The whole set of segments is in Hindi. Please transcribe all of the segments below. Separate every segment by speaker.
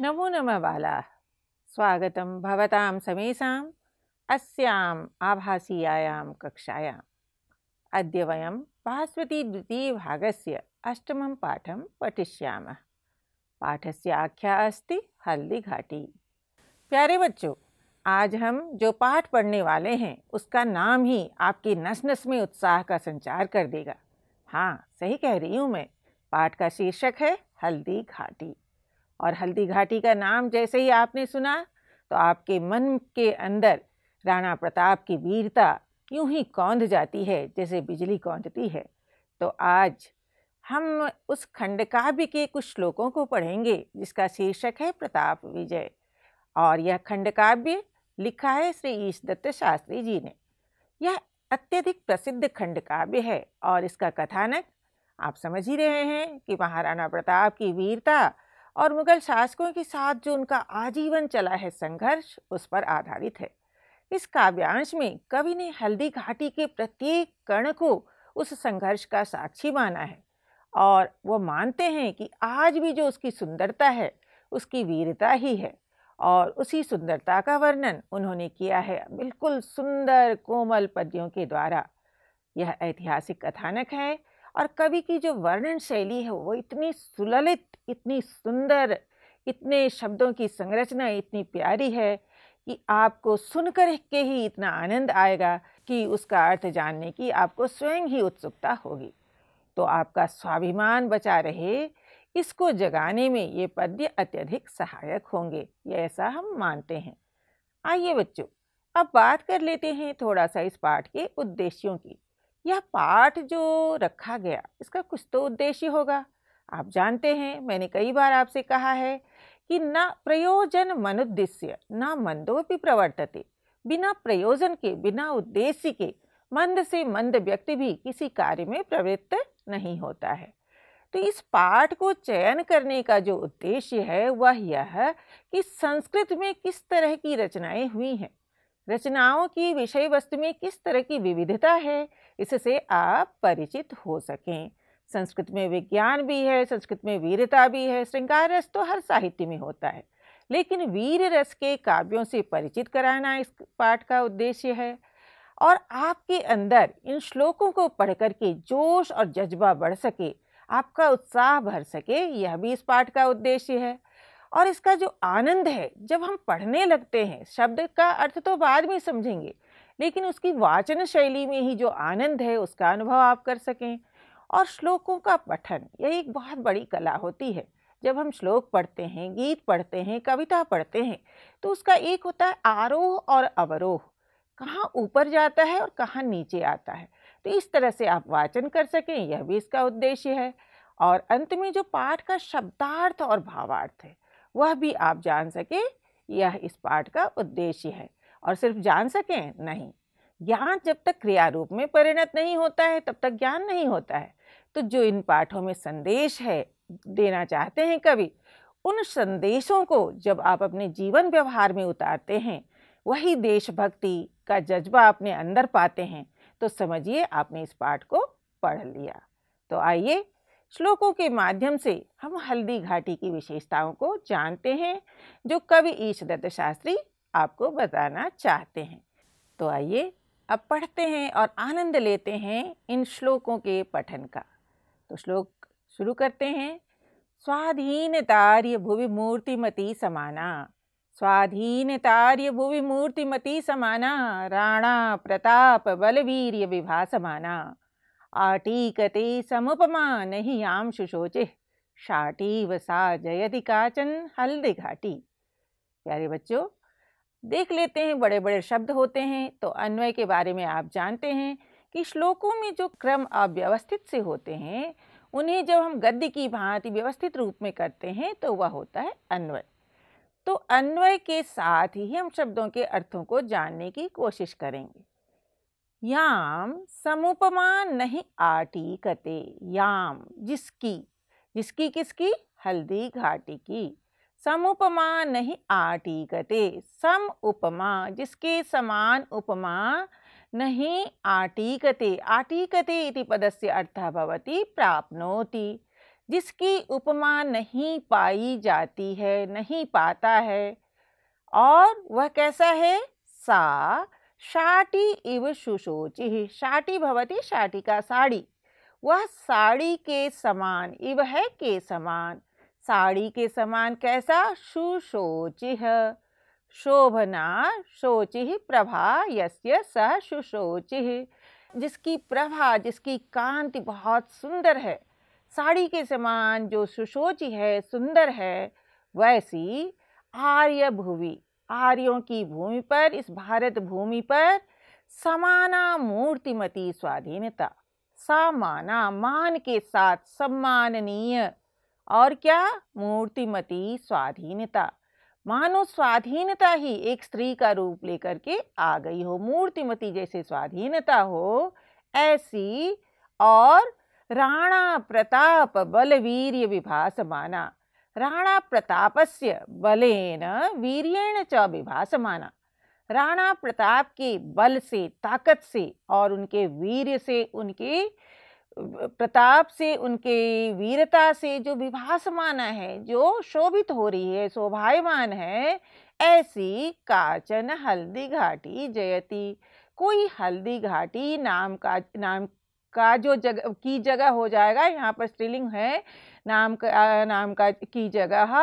Speaker 1: नमो नम बाला नमः बालाः स्वागतं भवतां समेषाम् अस्याम् आभासीयायां द्वितीय भाग से अष्टम पाठ पाठं पाठ से आख्या हल्दी हल्दीघाटी प्यारे बच्चों आज हम जो पाठ पढ़ने वाले हैं उसका नाम ही आपकी नस नस में उत्साह का संचार कर देगा हाँ सही कह रही हूँ मैं पाठ का शीर्षक है हल्दी घाटी और हल्दी घाटी का नाम जैसे ही आपने सुना तो आपके मन के अंदर राणा प्रताप की वीरता यूं ही कौंध जाती है जैसे बिजली कौंधती है तो आज हम उस खंड काव्य के कुछ श्लोकों को पढ़ेंगे जिसका शीर्षक है प्रताप विजय और यह खंड काव्य लिखा है श्री ईश दत्त शास्त्री जी ने यह अत्यधिक प्रसिद्ध खंड काव्य है और इसका कथानक आप समझ ही रहे हैं कि महाराणा प्रताप की वीरता और मुगल शासकों के साथ जो उनका आजीवन चला है संघर्ष उस पर आधारित है इस काव्यांश में कवि ने हल्दी घाटी के प्रत्येक कण को उस संघर्ष का साक्षी माना है और वो मानते हैं कि आज भी जो उसकी सुंदरता है उसकी वीरता ही है और उसी सुंदरता का वर्णन उन्होंने किया है बिल्कुल सुंदर कोमल पद्यों के द्वारा यह ऐतिहासिक कथानक है और कवि की जो वर्णन शैली है वो इतनी सुललित इतनी सुंदर इतने शब्दों की संरचना इतनी प्यारी है कि आपको सुनकर के ही इतना आनंद आएगा कि उसका अर्थ जानने की आपको स्वयं ही उत्सुकता होगी तो आपका स्वाभिमान बचा रहे इसको जगाने में ये पद्य अत्यधिक सहायक होंगे ये ऐसा हम मानते हैं आइए बच्चों अब बात कर लेते हैं थोड़ा सा इस पाठ के उद्देश्यों की यह पाठ जो रखा गया इसका कुछ तो उद्देश्य होगा आप जानते हैं मैंने कई बार आपसे कहा है कि न प्रयोजन मनुद्देश्य न मंदोपि प्रवर्तते बिना प्रयोजन के बिना उद्देश्य के मंद से मंद व्यक्ति भी किसी कार्य में प्रवृत्त नहीं होता है तो इस पाठ को चयन करने का जो उद्देश्य है वह यह कि संस्कृत में किस तरह की रचनाएं हुई हैं रचनाओं की विषय वस्तु में किस तरह की विविधता है इससे आप परिचित हो सकें संस्कृत में विज्ञान भी है संस्कृत में वीरता भी है श्रृंगार रस तो हर साहित्य में होता है लेकिन वीर रस के काव्यों से परिचित कराना इस पाठ का उद्देश्य है और आपके अंदर इन श्लोकों को पढ़ के जोश और जज्बा बढ़ सके आपका उत्साह भर सके यह भी इस पाठ का उद्देश्य है और इसका जो आनंद है जब हम पढ़ने लगते हैं शब्द का अर्थ तो बाद में समझेंगे लेकिन उसकी वाचन शैली में ही जो आनंद है उसका अनुभव आप कर सकें और श्लोकों का पठन यह एक बहुत बड़ी कला होती है जब हम श्लोक पढ़ते हैं गीत पढ़ते हैं कविता पढ़ते हैं तो उसका एक होता है आरोह और अवरोह कहाँ ऊपर जाता है और कहाँ नीचे आता है तो इस तरह से आप वाचन कर सकें यह भी इसका उद्देश्य है और अंत में जो पाठ का शब्दार्थ और भावार्थ है वह भी आप जान सकें यह इस पाठ का उद्देश्य है और सिर्फ जान सकें नहीं ज्ञान जब तक क्रिया रूप में परिणत नहीं होता है तब तक ज्ञान नहीं होता है तो जो इन पाठों में संदेश है देना चाहते हैं कवि उन संदेशों को जब आप अपने जीवन व्यवहार में उतारते हैं वही देशभक्ति का जज्बा अपने अंदर पाते हैं तो समझिए आपने इस पाठ को पढ़ लिया तो आइए श्लोकों के माध्यम से हम हल्दी घाटी की विशेषताओं को जानते हैं जो कवि ईशदत्त शास्त्री आपको बताना चाहते हैं तो आइए अब पढ़ते हैं और आनंद लेते हैं इन श्लोकों के पठन का तो श्लोक शुरू करते हैं स्वाधीन तार्य भुवि मूर्तिमती समाना स्वाधीन तार्य भुवि मूर्तिमती समाना राणा प्रताप बलवीर्य आटी आटीकते समुपमा नहीं आम सुशोचे शाटी वसा जयति काचन हल्दी घाटी प्यारे बच्चों देख लेते हैं बड़े बड़े शब्द होते हैं तो अन्वय के बारे में आप जानते हैं कि श्लोकों में जो क्रम अव्यवस्थित से होते हैं उन्हें जब हम गद्य की भांति व्यवस्थित रूप में करते हैं तो वह होता है अन्वय तो अन्वय के साथ ही हम शब्दों के अर्थों को जानने की कोशिश करेंगे याम समुपमान नहीं आटी कते याम जिसकी जिसकी किसकी हल्दी घाटी की सम उपमा नहीं आटी कटे सम उपमा जिसके समान उपमा नहीं आटीकते आटीकते इति पदस्य अर्थ भवति प्राप्नोति जिसकी उपमा नहीं पाई जाती है नहीं पाता है और वह कैसा है सा शाटी इव सुशोचि शाटी भवती शाटी का साड़ी वह साड़ी के समान इव है के समान साड़ी के समान कैसा सुशोचि शोभना शोचि प्रभा यस्य सह सुशोचि जिसकी प्रभा जिसकी कांति बहुत सुंदर है साड़ी के समान जो सुशोचि है सुंदर है वैसी आर्य भूमि आर्यों की भूमि पर इस भारत भूमि पर समाना मूर्तिमती स्वाधीनता समाना मान के साथ सम्माननीय और क्या मूर्तिमती स्वाधीनता मानो स्वाधीनता ही एक स्त्री का रूप लेकर के आ गई हो मूर्तिमती जैसे स्वाधीनता हो ऐसी और राणा प्रताप बलवीर विभास माना राणा प्रतापस्य बलेन वीर्येण च विभाष माना राणा प्रताप के बल से ताकत से और उनके वीर्य से उनके प्रताप से उनके वीरता से जो विभासमाना है जो शोभित हो रही है शोभायमान है ऐसी काचन हल्दी घाटी जयती कोई हल्दी घाटी नाम का नाम का जो जग की जगह हो जाएगा यहाँ पर स्त्रीलिंग है नाम का नाम का की जगह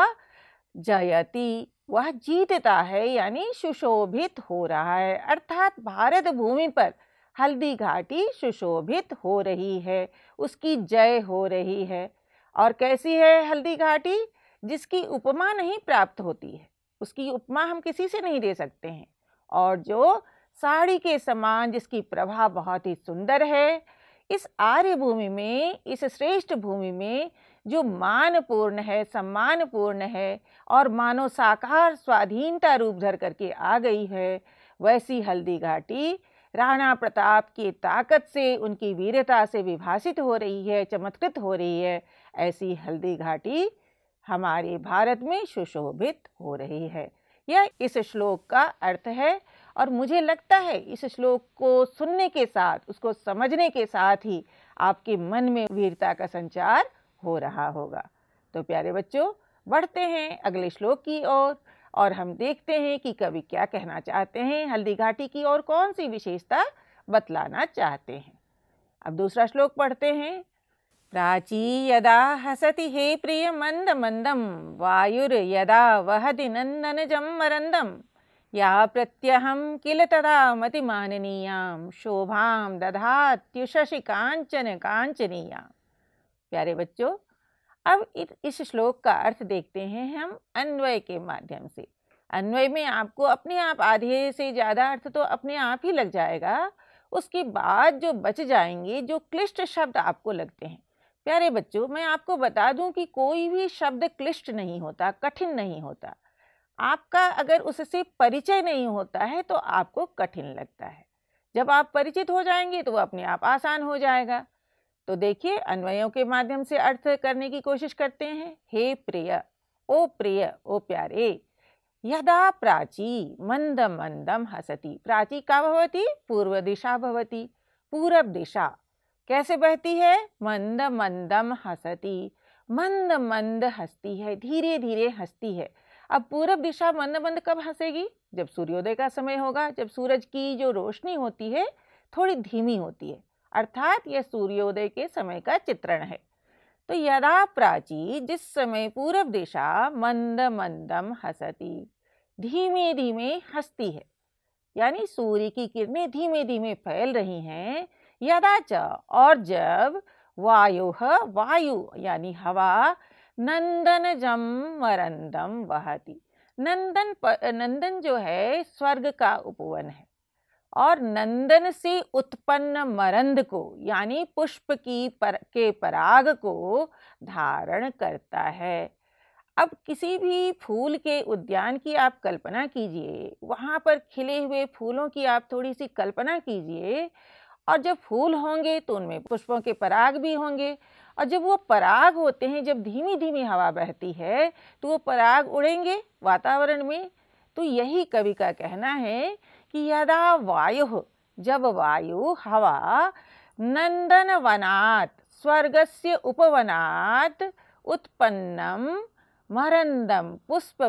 Speaker 1: जयती वह जीतता है यानी सुशोभित हो रहा है अर्थात भारत भूमि पर हल्दी घाटी सुशोभित हो रही है उसकी जय हो रही है और कैसी है हल्दी घाटी जिसकी उपमा नहीं प्राप्त होती है उसकी उपमा हम किसी से नहीं दे सकते हैं और जो साड़ी के समान जिसकी प्रभा बहुत ही सुंदर है इस आर्य भूमि में इस श्रेष्ठ भूमि में जो मानपूर्ण है सम्मानपूर्ण है और मानव साकार स्वाधीनता रूप धर करके आ गई है वैसी हल्दी घाटी राणा प्रताप की ताकत से उनकी वीरता से विभाषित हो रही है चमत्कृत हो रही है ऐसी हल्दी घाटी हमारे भारत में सुशोभित हो रही है यह इस श्लोक का अर्थ है और मुझे लगता है इस श्लोक को सुनने के साथ उसको समझने के साथ ही आपके मन में वीरता का संचार हो रहा होगा तो प्यारे बच्चों बढ़ते हैं अगले श्लोक की ओर और हम देखते हैं कि कवि क्या कहना चाहते हैं हल्दी घाटी की और कौन सी विशेषता बतलाना चाहते हैं अब दूसरा श्लोक पढ़ते हैं प्राची यदा हसति हे प्रिय मंद मंदम वायुर यदा नंदन जम मरंदम या प्रत्यहम किल तदा मति माननीयाम शोभाम दधात्युशशि कांचन कांचनीयाम प्यारे बच्चों अब इस श्लोक का अर्थ देखते हैं हम अन्वय के माध्यम से अन्वय में आपको अपने आप आधे से ज़्यादा अर्थ तो अपने आप ही लग जाएगा उसके बाद जो बच जाएंगे जो क्लिष्ट शब्द आपको लगते हैं प्यारे बच्चों मैं आपको बता दूं कि कोई भी शब्द क्लिष्ट नहीं होता कठिन नहीं होता आपका अगर उससे परिचय नहीं होता है तो आपको कठिन लगता है जब आप परिचित हो जाएंगे तो वो अपने आप आसान हो जाएगा तो देखिए अन्वयों के माध्यम से अर्थ करने की कोशिश करते हैं हे प्रिय ओ प्रिय ओ प्यारे यदा प्राची मंद मंदम हसती प्राची का भवती पूर्व दिशा भवती पूरब दिशा कैसे बहती है मंद मंदम हसती मंद मंद हंसती है धीरे धीरे हंसती है अब पूरब दिशा मंद मंद कब हंसेगी जब सूर्योदय का समय होगा जब सूरज की जो रोशनी होती है थोड़ी धीमी होती है अर्थात यह सूर्योदय के समय का चित्रण है तो यदा प्राची जिस समय पूर्व दिशा मंद मंदम हसती धीमे धीमे हंसती है यानी सूर्य की किरणें धीमे धीमे फैल रही हैं यदा च और जब वायु वायु यानी हवा नंदन जम मरंदम वहती नंदन प, नंदन जो है स्वर्ग का उपवन है और नंदन से उत्पन्न मरंद को यानी पुष्प की पर के पराग को धारण करता है अब किसी भी फूल के उद्यान की आप कल्पना कीजिए वहाँ पर खिले हुए फूलों की आप थोड़ी सी कल्पना कीजिए और जब फूल होंगे तो उनमें पुष्पों के पराग भी होंगे और जब वो पराग होते हैं जब धीमी धीमी हवा बहती है तो वो पराग उड़ेंगे वातावरण में तो यही कवि का कहना है कि यदा वायु जब वायु हवा नंदनवनात् से उपवनात् उत्पन्न मरंदम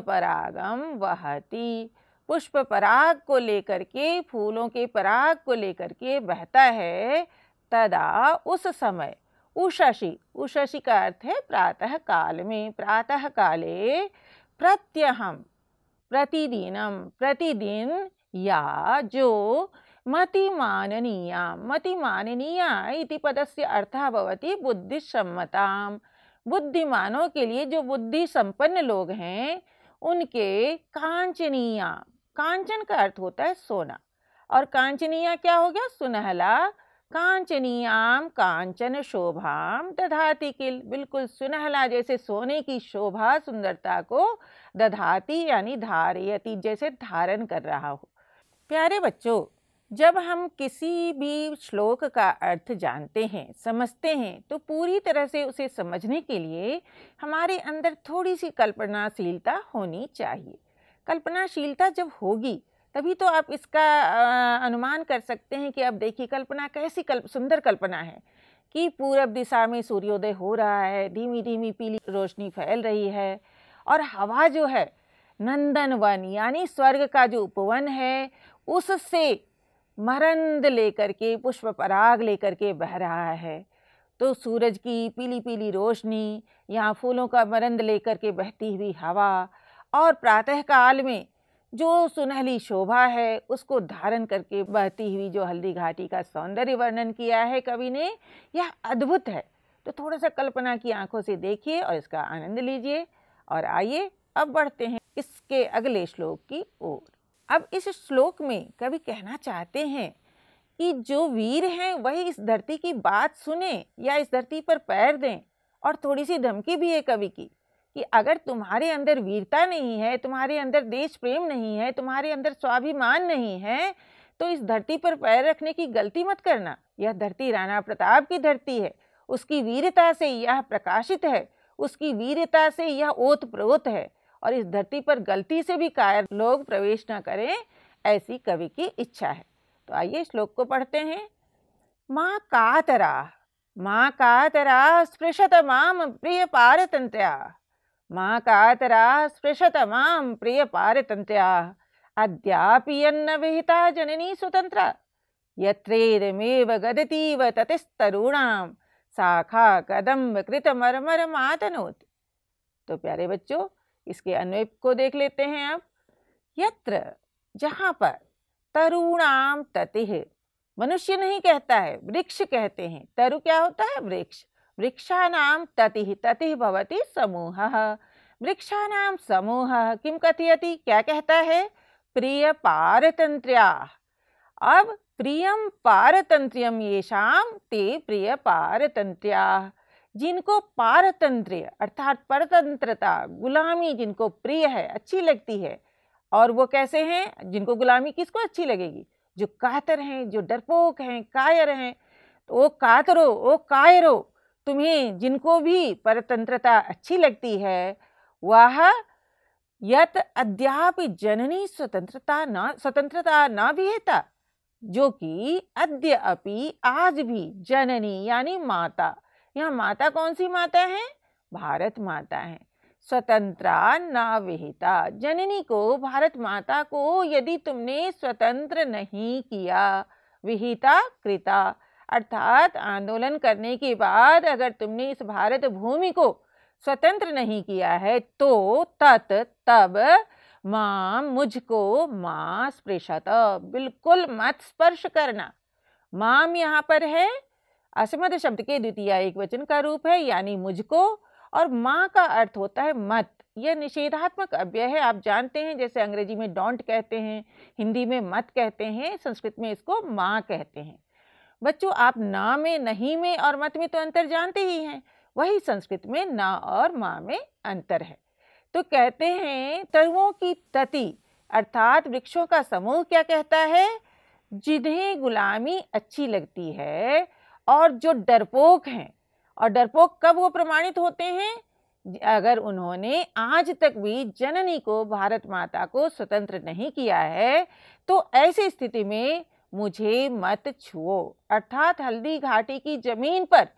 Speaker 1: परागम वहती पराग को लेकर के फूलों के पराग को लेकर के बहता है तदा उस समय उषशी उषशी का अर्थ है प्रातः काल में प्रातः काले प्रत्यहम प्रतिदिनम प्रतिदिन या जो मति माननीया मति माननीया इति पदस्य अर्थः भवति बुद्धिसम्मताम बुद्धिमानों के लिए जो बुद्धि संपन्न लोग हैं उनके कांचनीया कांचन का अर्थ होता है सोना और कांचनीया क्या हो गया सुनहला कांचनीयाम कांचन शोभाम दधाती किल बिल्कुल सुनहला जैसे सोने की शोभा सुंदरता को दधाती यानी धारयती जैसे धारण कर रहा हो प्यारे बच्चों जब हम किसी भी श्लोक का अर्थ जानते हैं समझते हैं तो पूरी तरह से उसे समझने के लिए हमारे अंदर थोड़ी सी कल्पनाशीलता होनी चाहिए कल्पनाशीलता जब होगी तभी तो आप इसका अनुमान कर सकते हैं कि अब देखिए कल्पना कैसी कल्प सुंदर कल्पना है कि पूरब दिशा में सूर्योदय हो रहा है धीमी धीमी पीली रोशनी फैल रही है और हवा जो है नंदन वन यानी स्वर्ग का जो उपवन है उससे मरंद लेकर के पुष्प पराग लेकर के बह रहा है तो सूरज की पीली पीली रोशनी यहाँ फूलों का मरंद लेकर के बहती हुई हवा और प्रातःकाल में जो सुनहली शोभा है उसको धारण करके बहती हुई जो हल्दी घाटी का सौंदर्य वर्णन किया है कवि ने यह अद्भुत है तो थोड़ा सा कल्पना की आंखों से देखिए और इसका आनंद लीजिए और आइए अब बढ़ते हैं इसके अगले श्लोक की ओर अब इस श्लोक में कवि कहना चाहते हैं कि जो वीर हैं वही इस धरती की बात सुने या इस धरती पर पैर दें और थोड़ी सी धमकी भी है कवि की कि अगर तुम्हारे अंदर वीरता नहीं है तुम्हारे अंदर देश प्रेम नहीं है तुम्हारे अंदर स्वाभिमान नहीं है तो इस धरती पर पैर रखने की गलती मत करना यह धरती राणा प्रताप की धरती है उसकी वीरता से यह प्रकाशित है उसकी वीरता से यह ओत प्रोत है और इस धरती पर गलती से भी कायर लोग प्रवेश न करें ऐसी कवि की इच्छा है तो आइए श्लोक को पढ़ते हैं माँ कातरा माँ कातरा स्पृशत माम प्रिय पारतंत्र्या माँ कातरा स्पृशत माम प्रिय पारतंत्र्या अन्न विहिता जननी स्वतंत्र यत्रेदमेव गदतीव ततिस्तरुणाम साखा कदम्ब कृत मरमर मातनोत तो प्यारे बच्चों इसके अन्वय को देख लेते हैं अब यत्र जहाँ पर तरुणाम ततिह मनुष्य नहीं कहता है वृक्ष कहते हैं तरु क्या होता है वृक्ष वृक्षाणाम ततिह ततिह भवती समूह वृक्षाणाम समूह किम कथियति क्या कहता है प्रिय पारतंत्र्या अब प्रियम पारतंत्र्यम ये शाम ते प्रिय पारतंत्र्या जिनको पारतंत्र अर्थात परतंत्रता गुलामी जिनको प्रिय है अच्छी लगती है और वो कैसे हैं जिनको गुलामी किसको अच्छी लगेगी जो कातर हैं जो डरपोक हैं कायर हैं तो ओ कातरो ओ कायरो तुम्हें जिनको भी परतंत्रता अच्छी लगती है वह यत अद्यापि जननी स्वतंत्रता ना स्वतंत्रता ना विहेता जो कि अद्य अपि आज भी जननी यानी माता यहाँ माता कौन सी माता है भारत माता है स्वतंत्रा ना विहिता जननी को भारत माता को यदि तुमने स्वतंत्र नहीं किया विहिता कृता अर्थात आंदोलन करने के बाद अगर तुमने इस भारत भूमि को स्वतंत्र नहीं किया है तो तत् तब माँ मुझको माँ स्पृशत बिल्कुल मत स्पर्श करना माम यहाँ पर है असमद शब्द के द्वितीय एक वचन का रूप है यानी मुझको और माँ का अर्थ होता है मत यह निषेधात्मक अव्यय है आप जानते हैं जैसे अंग्रेजी में डोंट कहते हैं हिंदी में मत कहते हैं संस्कृत में इसको माँ कहते हैं बच्चों आप ना में नहीं में और मत में तो अंतर जानते ही हैं वही संस्कृत में ना और माँ में अंतर है तो कहते हैं तरुओं की तति अर्थात वृक्षों का समूह क्या कहता है जिन्हें गुलामी अच्छी लगती है और जो डरपोक हैं और डरपोक कब वो प्रमाणित होते हैं अगर उन्होंने आज तक भी जननी को भारत माता को स्वतंत्र नहीं किया है तो ऐसी स्थिति में मुझे मत छुओ अर्थात हल्दी घाटी की जमीन पर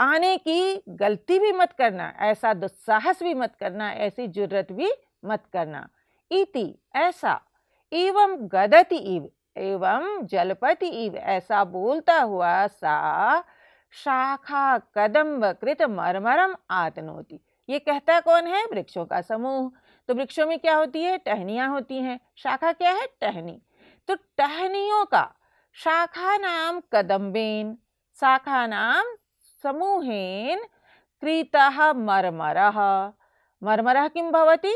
Speaker 1: आने की गलती भी मत करना ऐसा दुस्साहस भी मत करना ऐसी जुर्रत भी मत करना इति ऐसा एवं गदति इव एवं जलपति इव ऐसा बोलता हुआ सा शाखा कदम्ब कृत मरमरम आतनोती ये कहता कौन है वृक्षों का समूह तो वृक्षों में क्या होती है टहनियाँ होती हैं शाखा क्या है टहनी तो टहनियों का शाखा नाम कदम्बेन शाखा नाम समूहेन कृत मरमर मरमर किं भवति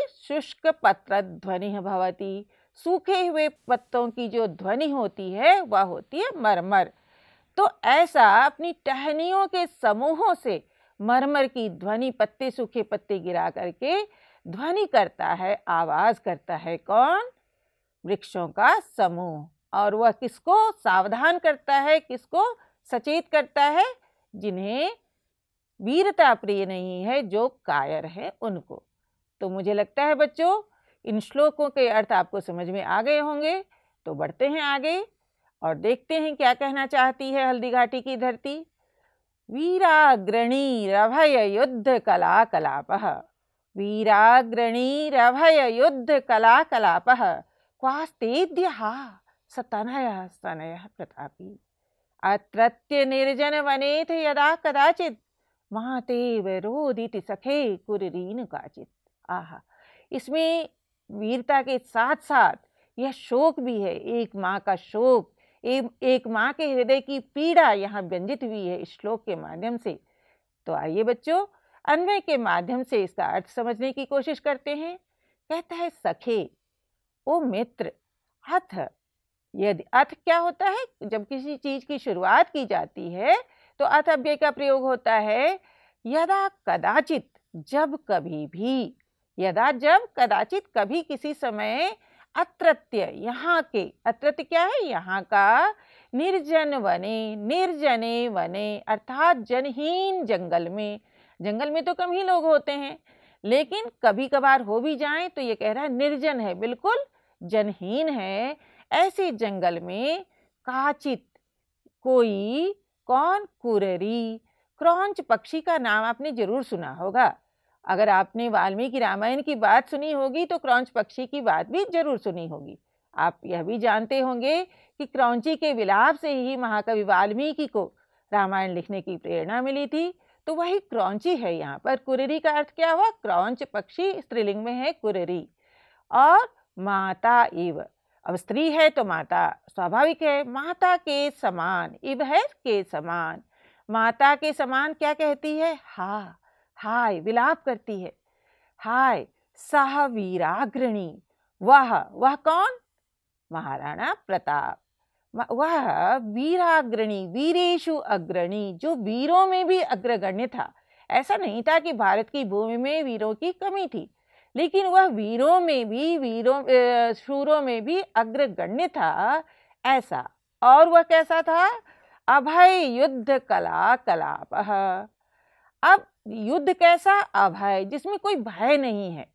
Speaker 1: ध्वनि भवति सूखे हुए पत्तों की जो ध्वनि होती है वह होती है मरमर तो ऐसा अपनी टहनियों के समूहों से मरमर की ध्वनि पत्ते सूखे पत्ते गिरा करके ध्वनि करता है आवाज करता है कौन वृक्षों का समूह और वह किसको सावधान करता है किसको सचेत करता है जिन्हें वीरता प्रिय नहीं है जो कायर है उनको तो मुझे लगता है बच्चों इन श्लोकों के अर्थ आपको समझ में आ गए होंगे तो बढ़ते हैं आगे और देखते हैं क्या कहना चाहती है हल्दी घाटी की धरती वीराग्रणी रभय युद्ध कला कलाप वीराग्रणी रभय युद्ध कला कलाप क्वास्तेद्य हा सतनय स्तनय प्रतापी अत्रत्य निर्जन वनेथ यदा कदाचित महातेव वरोदिति सखे कुरीन काचित आह इसमें वीरता के साथ साथ यह शोक भी है एक माँ का शोक एक, एक माँ के हृदय की पीड़ा यहाँ व्यंजित हुई है इस श्लोक के माध्यम से तो आइए बच्चों अन्वय के माध्यम से इसका अर्थ समझने की कोशिश करते हैं कहता है सखे ओ मित्र अथ यदि अथ क्या होता है जब किसी चीज की शुरुआत की जाती है तो अथ अव्यय का प्रयोग होता है यदा कदाचित जब कभी भी यदा जब कदाचित कभी किसी समय अत्रत्य यहाँ के अत्रत्य क्या है यहाँ का निर्जन वने निर्जने वने अर्थात जनहीन जंगल में जंगल में तो कम ही लोग होते हैं लेकिन कभी कभार हो भी जाए तो ये कह रहा है निर्जन है बिल्कुल जनहीन है ऐसे जंगल में काचित कोई कौन कुररी क्रॉन्च पक्षी का नाम आपने जरूर सुना होगा अगर आपने वाल्मीकि रामायण की बात सुनी होगी तो क्रौच पक्षी की बात भी जरूर सुनी होगी आप यह भी जानते होंगे कि क्रौची के विलाप से ही महाकवि वाल्मीकि को रामायण लिखने की प्रेरणा मिली थी तो वही क्रौची है यहाँ पर कुररी का अर्थ क्या हुआ क्रौच पक्षी स्त्रीलिंग में है कुररी और माता इव अब स्त्री है तो माता स्वाभाविक है माता के समान इव है के समान माता के समान क्या कहती है हा हाय विलाप करती है हाय सह वीराग्रणी वह वह कौन महाराणा प्रताप वह वीराग्रणी वीरेशु अग्रणी जो वीरों में भी अग्रगण्य था ऐसा नहीं था कि भारत की भूमि में वीरों की कमी थी लेकिन वह वीरों में भी वीरों शूरों में भी अग्रगण्य था ऐसा और वह कैसा था अभय युद्ध कला कलाप अब युद्ध कैसा अभय जिसमें कोई भय नहीं है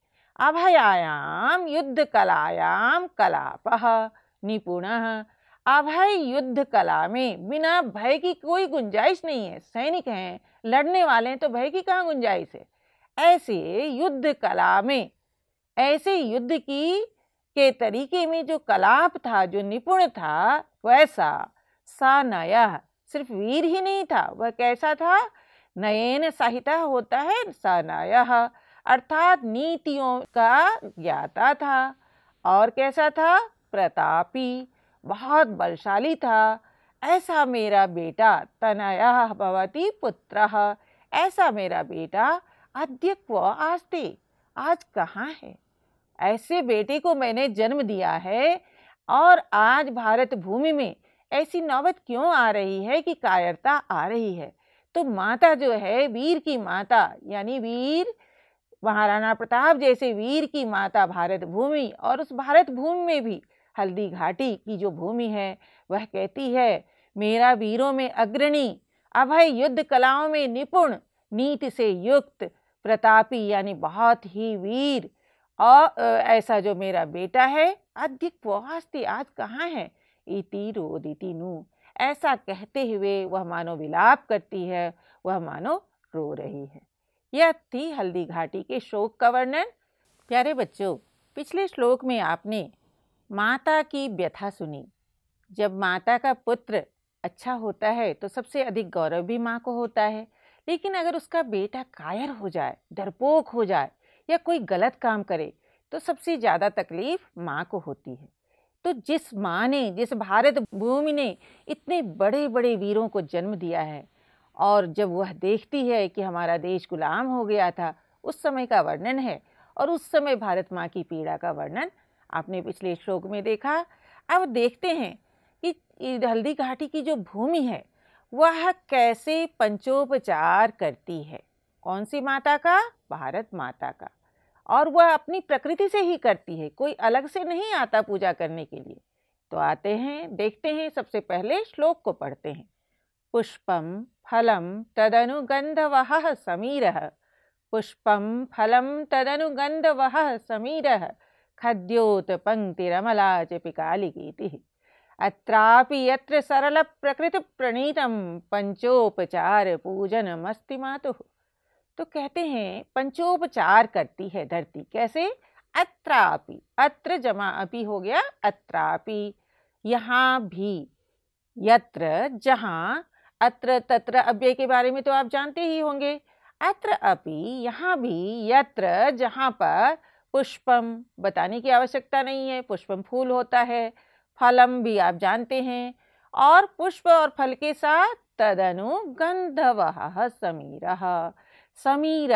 Speaker 1: अभयायाम युद्ध कलायाम कलाप निपुण अभय युद्ध कला में बिना भय की कोई गुंजाइश नहीं है सैनिक हैं लड़ने वाले हैं तो भय की कहाँ गुंजाइश है ऐसे युद्ध कला में ऐसे युद्ध की के तरीके में जो कलाप था जो निपुण था वैसा सा नया सिर्फ वीर ही नहीं था वह कैसा था नयन सहित होता है सनाय अर्थात नीतियों का ज्ञाता था और कैसा था प्रतापी बहुत बलशाली था ऐसा मेरा बेटा तनया भवती पुत्र ऐसा मेरा बेटा अद्य क्व आस्ते आज कहाँ है ऐसे बेटे को मैंने जन्म दिया है और आज भारत भूमि में ऐसी नौबत क्यों आ रही है कि कायरता आ रही है तो माता जो है वीर की माता यानी वीर महाराणा प्रताप जैसे वीर की माता भारत भूमि और उस भारत भूमि में भी हल्दी घाटी की जो भूमि है वह कहती है मेरा वीरों में अग्रणी अभय युद्ध कलाओं में निपुण नीति से युक्त प्रतापी यानी बहुत ही वीर और ऐसा जो मेरा बेटा है अधिक वास्ती आज कहाँ है इति रोदिति नू ऐसा कहते हुए वह मानो विलाप करती है वह मानो रो रही है यह थी हल्दी घाटी के शोक का वर्णन प्यारे बच्चों पिछले श्लोक में आपने माता की व्यथा सुनी जब माता का पुत्र अच्छा होता है तो सबसे अधिक गौरव भी माँ को होता है लेकिन अगर उसका बेटा कायर हो जाए डरपोक हो जाए या कोई गलत काम करे तो सबसे ज़्यादा तकलीफ़ माँ को होती है तो जिस माँ ने जिस भारत भूमि ने इतने बड़े बड़े वीरों को जन्म दिया है और जब वह देखती है कि हमारा देश गुलाम हो गया था उस समय का वर्णन है और उस समय भारत माँ की पीड़ा का वर्णन आपने पिछले श्लोक में देखा अब देखते हैं कि हल्दी घाटी की जो भूमि है वह कैसे पंचोपचार करती है कौन सी माता का भारत माता का और वह अपनी प्रकृति से ही करती है कोई अलग से नहीं आता पूजा करने के लिए तो आते हैं देखते हैं सबसे पहले श्लोक को पढ़ते हैं पुष्पम फलम वह समीर पुष्पम फलम वह समीर खद्योतपङ्क्तिरमला च पिकालिगीतिः अत्रापि यत्र पंचोपचार पूजनमस्ति मातु तो कहते हैं पंचोपचार करती है धरती कैसे अत्रापि अत्र जमा अभी हो गया अत्रापि यहाँ भी यत्र जहाँ अत्र तत्र अव्यय के बारे में तो आप जानते ही होंगे अत्र अपि यहाँ भी यत्र जहाँ पर पुष्पम बताने की आवश्यकता नहीं है पुष्पम फूल होता है फलम भी आप जानते हैं और पुष्प और फल के साथ तदनु गंधवः समीर समीर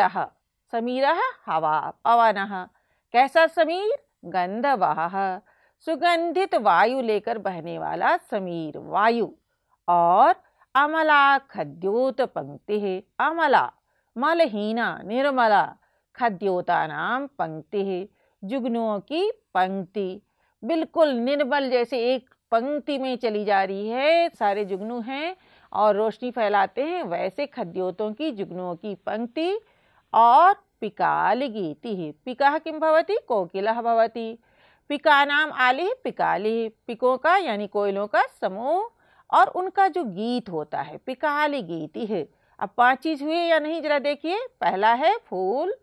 Speaker 1: समीर हवा पवन कैसा समीर गंधवाह सुगंधित वायु लेकर बहने वाला समीर वायु और अमला खद्योत पंक्ति अमला मलहीना निर्मला खद्योता नाम पंक्ति जुगनुओं की पंक्ति बिल्कुल निर्मल जैसे एक पंक्ति में चली जा रही है सारे जुगनू हैं और रोशनी फैलाते हैं वैसे खद्योतों की जुगनुओं की पंक्ति और पिकाल गीति ही पिका किम भवती कोकिला भवती पिका नाम आलि पिकाली पिकों का यानी कोयलों का समूह और उनका जो गीत होता है पिकाली गीति है अब पांच चीज हुई या नहीं जरा देखिए पहला है फूल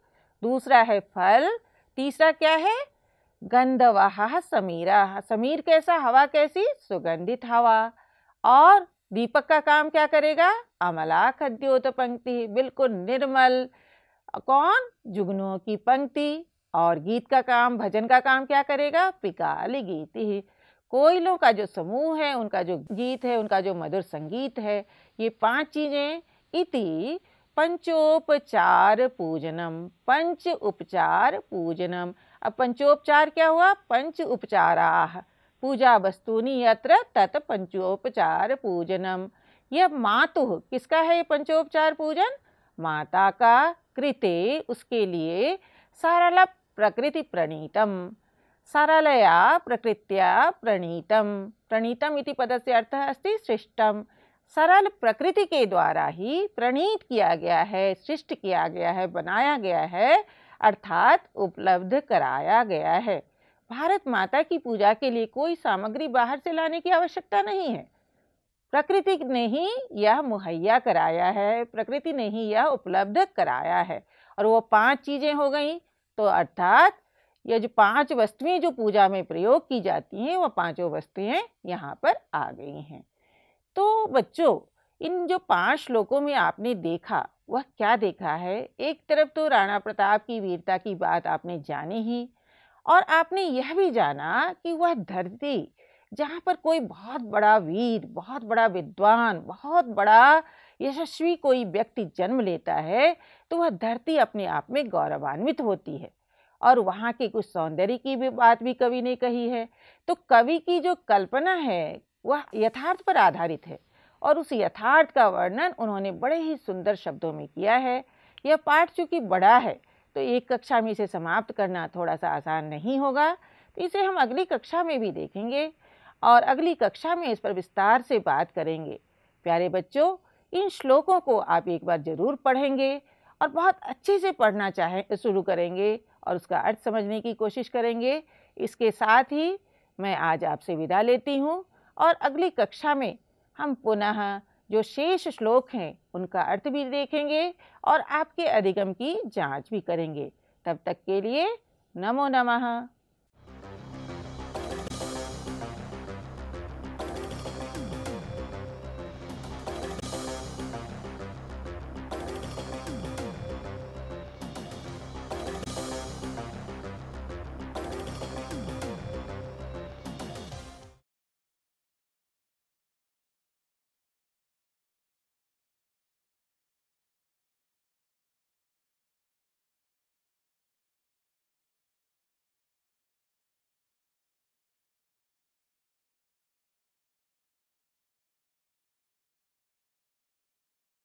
Speaker 1: दूसरा है फल तीसरा क्या है गंधवाह समीरा समीर कैसा हवा कैसी सुगंधित हवा और दीपक का काम क्या करेगा अमला खद्योत पंक्ति बिल्कुल निर्मल कौन जुगनुओं की पंक्ति और गीत का काम भजन का काम क्या करेगा पिकाली गीत ही कोयलों का जो समूह है उनका जो गीत है उनका जो मधुर संगीत है ये पांच चीज़ें इति पंचोपचार पूजनम पंच उपचार पूजनम अब पंचोपचार क्या हुआ पंच उपचाराह पूजा वस्तूनि यत्र तत् पंचोपचार पूजनम यह मातु किसका है ये पंचोपचार पूजन माता का कृते उसके लिए सारल प्रकृति प्रणीतम सरलया प्रकृत्या प्रणीतम प्रणीतम इति पद से अर्थ अस्ति सृष्टम सरल प्रकृति के द्वारा ही प्रणीत किया गया है सृष्ट किया गया है बनाया गया है अर्थात उपलब्ध कराया गया है भारत माता की पूजा के लिए कोई सामग्री बाहर से लाने की आवश्यकता नहीं है प्रकृति ने ही यह मुहैया कराया है प्रकृति ने ही यह उपलब्ध कराया है और वो पांच चीज़ें हो गई तो अर्थात ये जो पांच वस्तुएं जो पूजा में प्रयोग की जाती हैं वह पांचों वस्तुएं यहाँ पर आ गई हैं तो बच्चों इन जो पांच श्लोकों में आपने देखा वह क्या देखा है एक तरफ तो राणा प्रताप की वीरता की बात आपने जानी ही और आपने यह भी जाना कि वह धरती जहाँ पर कोई बहुत बड़ा वीर बहुत बड़ा विद्वान बहुत बड़ा यशस्वी कोई व्यक्ति जन्म लेता है तो वह धरती अपने आप में गौरवान्वित होती है और वहाँ के कुछ सौंदर्य की भी बात भी कवि ने कही है तो कवि की जो कल्पना है वह यथार्थ पर आधारित है और उस यथार्थ का वर्णन उन्होंने बड़े ही सुंदर शब्दों में किया है यह पाठ चूँकि बड़ा है तो एक कक्षा में इसे समाप्त करना थोड़ा सा आसान नहीं होगा तो इसे हम अगली कक्षा में भी देखेंगे और अगली कक्षा में इस पर विस्तार से बात करेंगे प्यारे बच्चों इन श्लोकों को आप एक बार ज़रूर पढ़ेंगे और बहुत अच्छे से पढ़ना चाहें शुरू करेंगे और उसका अर्थ समझने की कोशिश करेंगे इसके साथ ही मैं आज आपसे विदा लेती हूँ और अगली कक्षा में हम पुनः जो शेष श्लोक हैं उनका अर्थ भी देखेंगे और आपके अधिगम की जांच भी करेंगे तब तक के लिए नमो नमः